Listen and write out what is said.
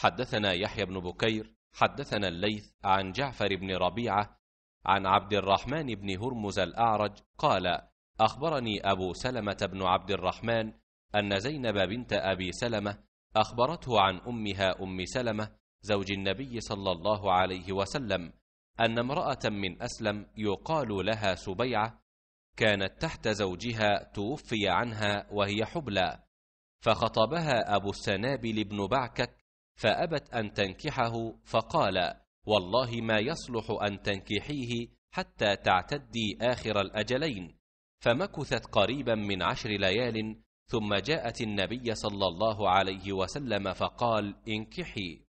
حدثنا يحيى بن بكير حدثنا الليث عن جعفر بن ربيعة عن عبد الرحمن بن هرمز الأعرج قال أخبرني أبو سلمة بن عبد الرحمن أن زينب بنت أبي سلمة أخبرته عن أمها أم سلمة زوج النبي صلى الله عليه وسلم أن امرأة من أسلم يقال لها سبيعة كانت تحت زوجها توفي عنها وهي حبلى فخطبها أبو السنابل بن بعكك فابت ان تنكحه فقال والله ما يصلح ان تنكحيه حتى تعتدي اخر الاجلين فمكثت قريبا من عشر ليال ثم جاءت النبي صلى الله عليه وسلم فقال انكحي